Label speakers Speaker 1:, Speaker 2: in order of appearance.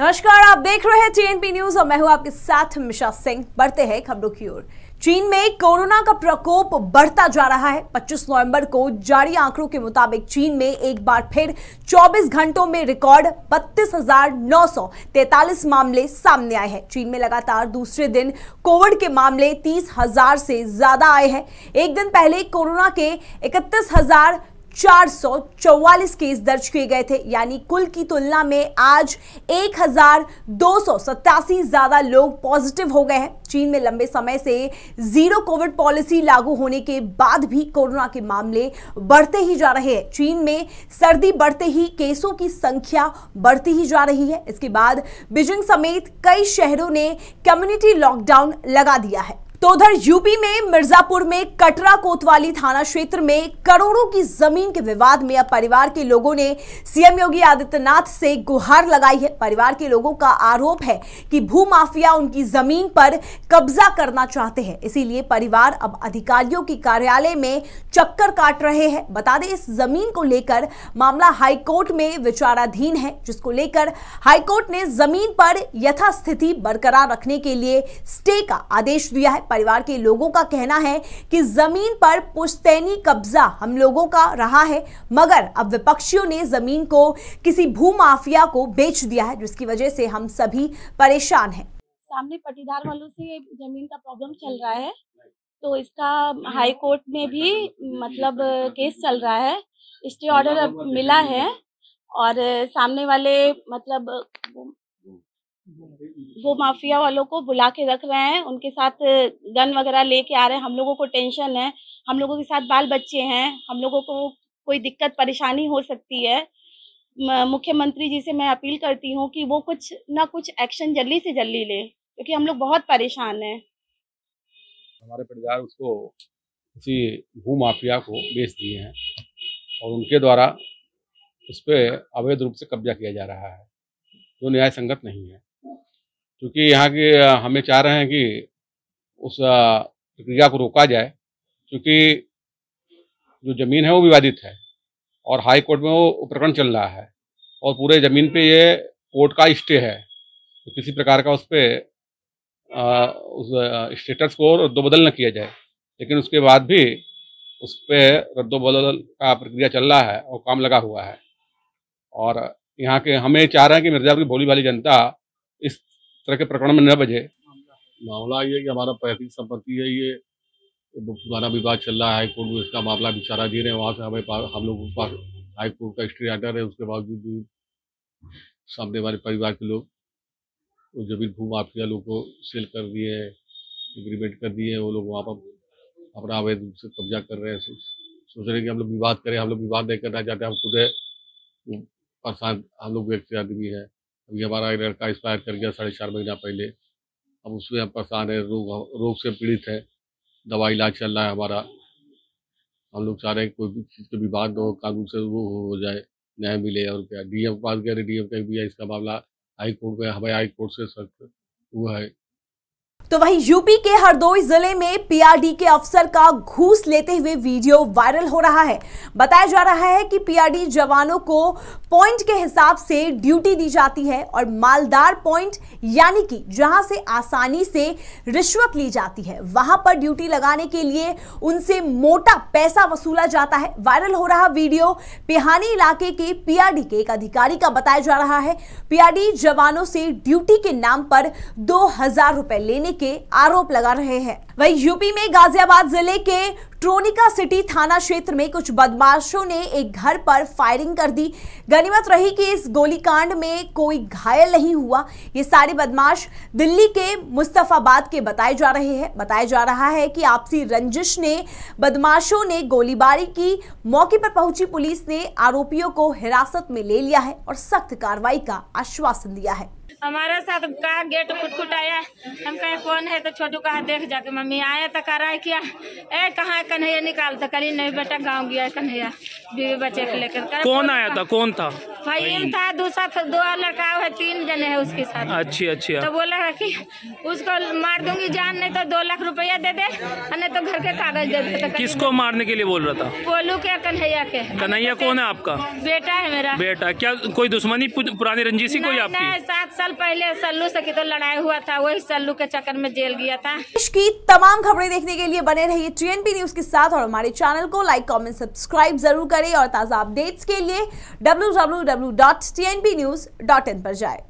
Speaker 1: नमस्कार आप देख रहे हैं टीएनपी न्यूज और मैं हूं आपके साथ मिशा सिंह बढ़ते हैं खबरों की ओर चीन में कोरोना का प्रकोप बढ़ता जा रहा है 25 नवंबर को जारी आंकड़ों के मुताबिक चीन में एक बार फिर 24 घंटों में रिकॉर्ड बत्तीस मामले सामने आए हैं चीन में लगातार दूसरे दिन कोविड के मामले 30,000 से ज्यादा आए हैं एक दिन पहले कोरोना के इकतीस हजार 444 केस दर्ज किए गए थे यानी कुल की तुलना में आज एक ज्यादा लोग पॉजिटिव हो गए हैं चीन में लंबे समय से जीरो कोविड पॉलिसी लागू होने के बाद भी कोरोना के मामले बढ़ते ही जा रहे हैं चीन में सर्दी बढ़ते ही केसों की संख्या बढ़ती ही जा रही है इसके बाद बीजिंग समेत कई शहरों ने कम्युनिटी लॉकडाउन लगा दिया है तो उधर यूपी में मिर्जापुर में कटरा कोतवाली थाना क्षेत्र में करोड़ों की जमीन के विवाद में अब परिवार के लोगों ने सीएम योगी आदित्यनाथ से गुहार लगाई है परिवार के लोगों का आरोप है कि भूमाफिया उनकी जमीन पर कब्जा करना चाहते हैं इसीलिए परिवार अब अधिकारियों के कार्यालय में चक्कर काट रहे हैं बता दें इस जमीन को लेकर मामला हाईकोर्ट में विचाराधीन है जिसको लेकर हाईकोर्ट ने जमीन पर यथास्थिति बरकरार रखने के लिए स्टे का आदेश दिया है परिवार के लोगों का कहना है कि जमीन पर पुश्तैनी कब्जा हम लोगों का रहा है मगर अब विपक्षियों ने जमीन को किसी भूमाफिया को बेच दिया है जिसकी वजह से हम सभी परेशान हैं सामने पटीदार वालों से जमीन का प्रॉब्लम चल रहा है तो इसका हाई कोर्ट में भी मतलब केस चल रहा है स्टे ऑर्डर अब मिला है और सामने वाले मतलब वो माफिया वालों को बुला के रख रहे हैं उनके साथ गन वगैरह लेके आ रहे हैं हम लोगों को टेंशन है हम लोगों के साथ बाल बच्चे हैं हम लोगों को कोई दिक्कत परेशानी हो सकती है मुख्यमंत्री जी से मैं अपील करती हूँ कि वो कुछ ना कुछ एक्शन जल्दी से जल्दी ले क्योंकि हम लोग बहुत परेशान हैं
Speaker 2: हमारे परिवार उसको
Speaker 3: किसी भू माफिया को बेच दिए हैं और उनके द्वारा उस पर अवैध रूप से कब्जा किया जा रहा है जो न्याय संगत नहीं है क्योंकि यहाँ के हमें चाह रहे हैं कि उस प्रक्रिया को रोका जाए क्योंकि जो ज़मीन है वो विवादित है और हाई कोर्ट में वो प्रकरण चल रहा है और पूरे ज़मीन पे ये कोर्ट का स्टे है तो किसी प्रकार का उस पर उस स्टेटस को रद्दोबदल न किया जाए लेकिन उसके बाद भी उस पर रद्दोबदल का प्रक्रिया चल रहा है और काम लगा हुआ है और यहाँ के हमें चाह रहे हैं कि मिर्ज़ापुर की भोली भाली जनता इस तरह के प्रकरण में न बजे
Speaker 2: मामला ये कि हमारा पैतृक संपत्ति है ये पुराना विवाद चल रहा है हाईकोर्ट में इसका मामला विचाराधीन है वहाँ से हमें पास हम लोग हाईकोर्ट का स्ट्री आर्डर है उसके बावजूद भी सामने हमारे परिवार के लोग वो जमीन भू माफिया लोग को सेल कर दिए हैं एग्रीमेंट कर दिए हैं वो लोग वहाँ पर अपना अवैध रूप से कब्जा कर रहे हैं सोच रहे हैं कि हम लोग विवाद करें हम लोग विवाद नहीं करना चाहते हम खुद है परेशान हम लोग व्यक्ति आदमी है अभी हमारा लड़का एक्सपायर कर गया साढ़े चार महीना पहले अब उसमें हम परेशान है रोग रोग से पीड़ित है दवाई इलाज चल रहा है हमारा हम लोग चाह रहे हैं कोई भी चीज़ का विवाद हो कानून से वो हो जाए न्याय मिले और क्या डी एम के पास गए डी एम का भी इसका मामला हाई कोर्ट में हमारे हाई कोर्ट से सख्त वो है
Speaker 1: तो वहीं यूपी के हरदोई जिले में पीआरडी के अफसर का घूस लेते हुए वीडियो वायरल हो रहा है बताया जा रहा है कि पीआरडी जवानों को पॉइंट के हिसाब से ड्यूटी दी जाती है और मालदार पॉइंट यानी कि जहां से आसानी से रिश्वत ली जाती है वहां पर ड्यूटी लगाने के लिए उनसे मोटा पैसा वसूला जाता है वायरल हो रहा वीडियो पिहानी इलाके के पीआरडी के एक अधिकारी का बताया जा रहा है पीआरडी जवानों से ड्यूटी के नाम पर दो हजार रुपए लेने करने के आरोप लगा रहे हैं वहीं यूपी में गाजियाबाद जिले के ट्रोनिका सिटी थाना क्षेत्र में कुछ बदमाशों ने एक घर पर फायरिंग कर दी गनीमत रही कि इस गोलीकांड में कोई घायल नहीं हुआ ये सारे बदमाश दिल्ली के मुस्तफाबाद के बताए जा रहे हैं बताया जा रहा है कि आपसी रंजिश ने बदमाशों ने गोलीबारी की मौके पर पहुंची पुलिस ने आरोपियों को हिरासत में ले लिया है और सख्त कार्रवाई का आश्वासन दिया है हमारे साथ कहा गेट खुटखुटाया हम कहे कौन है तो छोटू कहा देख जाके मम्मी आया तो कह रहा क्या ए कहा कन्हैया निकाल तो कल नहीं बेटा गाँव गया कन्हैया बीवी बच्चे को लेकर कौन आया था
Speaker 3: कौन था भाई था
Speaker 1: दूसरा था दो लड़का है तीन जने है उसके साथ अच्छी अच्छी तो बोला है कि उसको मार दूंगी जान नहीं तो दो लाख रुपया दे दे नहीं तो घर के कागज दे दे तो किसको
Speaker 3: मारने के लिए बोल रहा था
Speaker 1: बोलू के कन्हैया के
Speaker 3: कन्हैया कौन है आपका
Speaker 1: बेटा है मेरा
Speaker 3: बेटा क्या कोई दुश्मनी पुरानी रंजीसी कोई आपकी
Speaker 1: सात साल साल पहले सल्लू से कितना लड़ाई हुआ था वही सल्लू के चक्कर में जेल गया था देश की तमाम खबरें देखने के लिए बने रहिए टीएनपी न्यूज के साथ और हमारे चैनल को लाइक कॉमेंट सब्सक्राइब जरूर करें और ताजा अपडेट्स के लिए डब्ल्यू पर जाए